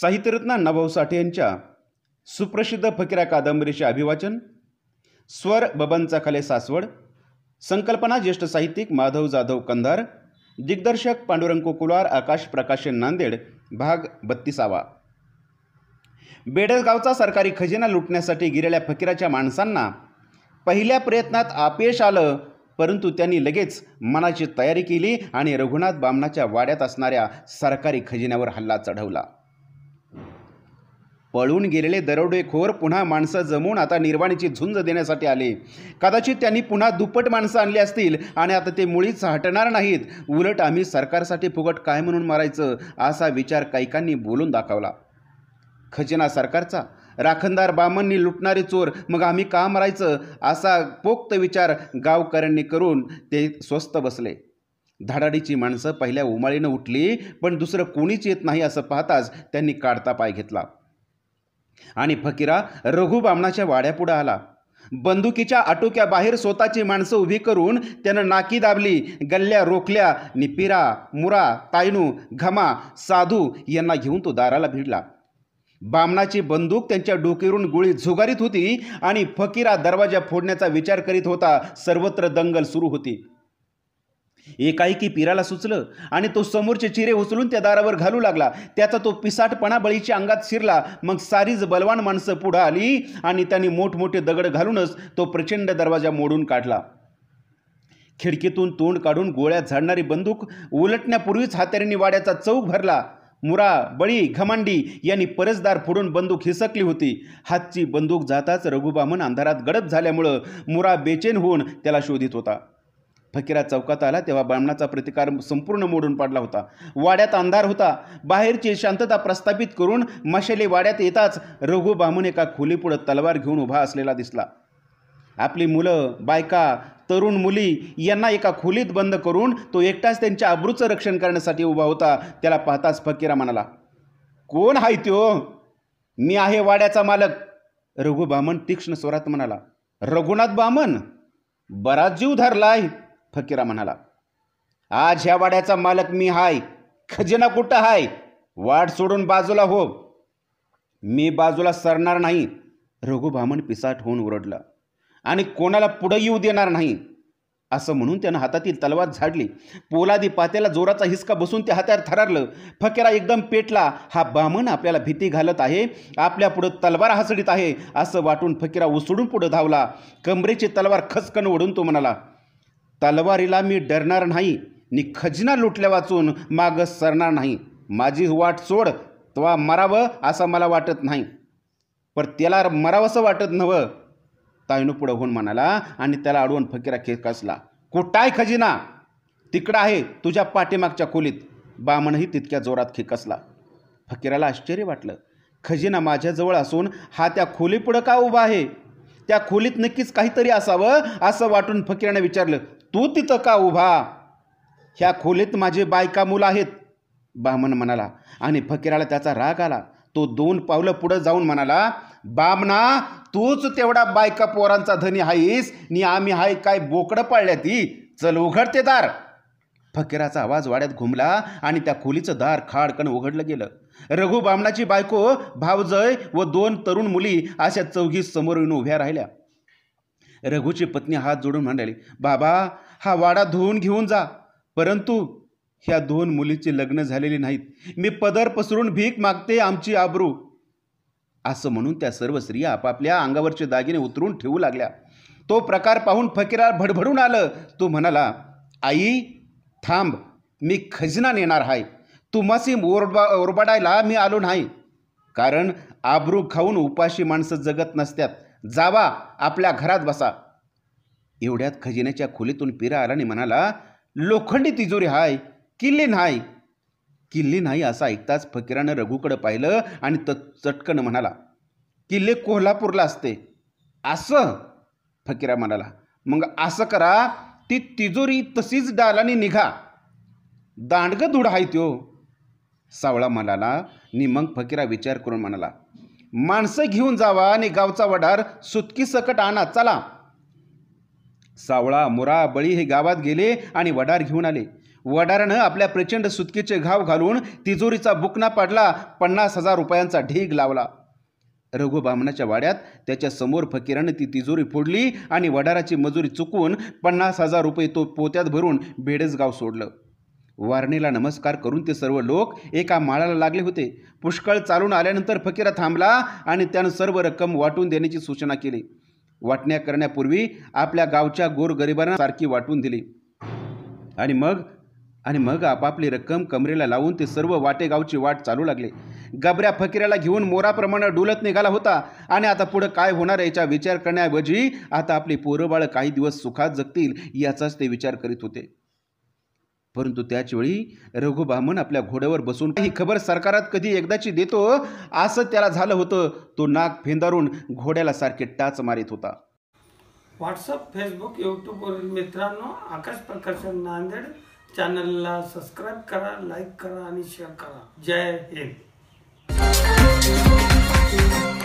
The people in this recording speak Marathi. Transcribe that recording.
साहित्यरत्न अण्णाभाऊ साठे यांच्या सुप्रसिद्ध फकिरा कादंबरीचे अभिवाचन स्वर बबनचा खले सासवड संकल्पना ज्येष्ठ साहित्यिक माधव जाधव कंधार दिग्दर्शक पांडुरंग कोकुलार आकाश प्रकाशन नांदेड भाग बत्तीसावा बेडसगावचा सरकारी खजिना लुटण्यासाठी गिरेल्या फकीराच्या माणसांना पहिल्या प्रयत्नात अपयश आलं परंतु त्यांनी लगेच मनाची तयारी केली आणि रघुनाथ बामणाच्या वाड्यात असणाऱ्या सरकारी खजिन्यावर हल्ला चढवला पळून गेलेले दरोडेखोर पुन्हा माणसं जमून आता निर्वाणीची झुंज देण्यासाठी आले कदाचित त्यांनी पुन्हा दुप्पट माणसं आणली असतील आणि आता ते मुळीच हटणार नाहीत उलट आम्ही सरकारसाठी फुकट काय म्हणून मारायचं असा विचार कायकांनी बोलून दाखवला खजिना सरकारचा राखणदार बामांनी लुटणारे चोर मग आम्ही का मारायचं असा पोक्त विचार गावकऱ्यांनी करून ते स्वस्त बसले धाडाडीची माणसं पहिल्या उमाळीनं उठली पण दुसरं कोणीच येत नाही असं पाहताच त्यांनी काढता पाय घेतला आणि फकीरा रघु बामणाच्या वाड्यापुढं आला बंदुकीच्या आटोक्या बाहेर स्वतःची माणसं उभी करून त्यानं नाकी दाबली गल्ल्या रोखल्या निपिरा मुरा तायनू घमा साधू यांना घेऊन तो दाराला भिडला बामणाची बंदूक त्यांच्या डोकेरून गोळी झुगारीत होती आणि फकीरा दरवाजा फोडण्याचा विचार करीत होता सर्वत्र दंगल सुरू होती एकाएकी पिराला सुचलं आणि तो समोरचे चिरे उचलून त्या दारावर घालू लागला त्याचा तो पिसाटपणा बळीच्या अंगात शिरला मग सारीच बलवान माणसं पुढं आली आणि त्यांनी मोठमोठे दगड घालूनच तो प्रचंड दरवाजा मोडून काढला खिडकीतून तोंड काढून गोळ्यात झाडणारी बंदूक उलटण्यापूर्वीच हात्यारीने वाड्याचा चौक भरला मुरा बळी घमांडी यांनी परसदार फोडून बंदूक हिसकली होती हातची बंदूक जाताच रघुबामन अंधारात गडप झाल्यामुळं मुरा बेचेन होऊन त्याला शोधित होता फकीरा चौकात आला तेव्हा ब्राह्मणाचा प्रतिकार संपूर्ण मोडून पाडला होता वाड्यात अंधार होता बाहेरची शांतता प्रस्थापित करून मशाली वाड्यात येताच रघु एका खोलीपुढं तलवार घेऊन उभा असलेला दिसला आपली मुलं बायका तरुण मुली यांना एका खोलीत बंद करून तो एकटाच त्यांच्या अब्रूचं रक्षण करण्यासाठी उभा होता त्याला पाहताच फकीरा म्हणाला कोण आहे त्यो मी आहे वाड्याचा मालक रघु तीक्ष्ण स्वरात म्हणाला रघुनाथ बामण बराच जीव धरलाय फकीरा म्हणाला आज ह्या वाड्याचा मालक मी हाय खजिना कुठं हाय वाट सोडून बाजूला हो मी बाजूला सरणार नाही रघु पिसाट होऊन ओरडला आणि कोणाला पुढं येऊ देणार नाही असं म्हणून त्यानं हातातील तलवार झाडली पोलादी पात्याला जोराचा हिसका बसून त्या हात्यावर थरारलं फकेरा एकदम पेटला हा बामण आपल्याला भीती घालत आहे आपल्या पुढं तलवार हसडीत आहे असं वाटून फकीरा उसडून पुढं धावला कमरेची तलवार खसकन ओढून तो म्हणाला तलवारीला मी डरणार नाही नि खजिना लुटल्या वाचून माग सरणार नाही माझी वाट सोड तेव्हा मरावं असं मला वाटत नाही पर त्याला मरावंसं वाटत नव्हं ताईनं पुढं होऊन म्हणाला आणि त्याला अडवून फकीरा खेकसला कुठाय खजिना तिकडं आहे तुझ्या पाठीमागच्या खोलीत बामणही तितक्या जोरात खेकसला फकीराला आश्चर्य वाटलं खजिना माझ्याजवळ असून हा त्या खोलीपुढं का उभा आहे त्या खोलीत नक्कीच काहीतरी असावं असं वाटून फकीरानं विचारलं तू तिथं का उभा ह्या खोलीत माझे बायका मुलं आहेत बामन म्हणाला आणि फकीराला त्याचा राग आला तो दोन पावलं पुढं जाऊन म्हणाला बामना तूच तेवढा बायका पोरांचा धनी आहेस नि आम्ही हाय काय बोकडं पाळल्या ती चल उघडते दार फकीराचा आवाज वाड्यात घुमला आणि त्या खोलीचं दार खाडकण उघडलं गेलं रघु बामणाची बायको भावजय व दोन तरुण मुली अशा चौघी समोर येऊन उभ्या राहिल्या रघुची पत्नी हात जोडून म्हणाली बाबा हा वाडा धुवून घेऊन जा परंतु ह्या दोन मुलीचे लग्न झालेली नाहीत मी पदर पसरून भीक मागते आमची आबरू असं म्हणून त्या सर्व स्त्रिया आपापल्या अंगावरचे दागिने उतरून ठेवू लागल्या तो प्रकार पाहून फकीरा भडभडून आलं तो म्हणाला आई थांब मी खजिना नेणार आहे तुम्हाशी ओरबा ओरबाडायला मी आलो नाही कारण आब्रू खाऊन उपाशी माणसं जगत नसत्यात जावा आपल्या घरात बसा एवढ्यात खजिन्याच्या खोलीतून पिरा आला आणि म्हणाला लोखंडी तिजोरी हाय किल्ली नाही किल्ली नाही असं ऐकताच फकीरानं रघूकडं पाहिलं आणि त चटकन म्हणाला किल्ले कोल्हापूरला असते असं फकीरा म्हणाला मग असं करा ती तिजोरी तशीच डालानी निघा दांडग धुड आहे त्यो सावळा म्हणाला नि मग फकीरा विचार करून म्हणाला माणसं घेऊन जावा आणि गावचा वडार सुतकी सकट आणा चला सावळा मुरा बळी हे गावात गेले आणि वडार घेऊन आले वडारानं आपल्या प्रचंड सुतकीचे घाव घालून तिजोरीचा बुकना पाडला पन्नास हजार रुपयांचा ढीग लावला रघुबामणाच्या वाड्यात त्याच्या समोर फकीरानं ती तिजोरी फोडली आणि वडाराची मजुरी चुकवून पन्नास हजार रुपये तो पोत्यात भरून बेडेस गाव सोडलं वारणीला नमस्कार करून ते सर्व लोक एका माळाला लागले होते पुष्कळ चालून आल्यानंतर फकीरा थांबला आणि त्यानं सर्व रक्कम वाटून देण्याची सूचना केली वाटण्या करण्यापूर्वी आपल्या गावच्या गोरगरिबांना सारखी वाटून दिली आणि मग आणि मग आपापली रक्कम कमरेला लावून ते सर्व वाटेगावची वाट चालू लागले गबऱ्या फकीराला घेऊन मोराप्रमाणे डुलत निघाला होता आणि आता पुढं काय होणार याचा विचार करण्याऐवजी आता आपली पोरबाळ काही दिवस सुखात जगतील याचाच ते विचार करीत होते परंतु त्याचवेळी रघुबामन आपल्या घोड्यावर बसून ही खबर सरकारात कधी एकदाची देतो असं त्याला झालं होतं तो नाक फेंदारून घोड्याला सारखे टाच मारित होता व्हॉट्सअप फेसबुक युट्यूबवरील मित्रांनो आकाश प्रकाशन नांदेड चॅनलला सबस्क्राईब करा लाईक करा आणि शेअर करा जय हिंद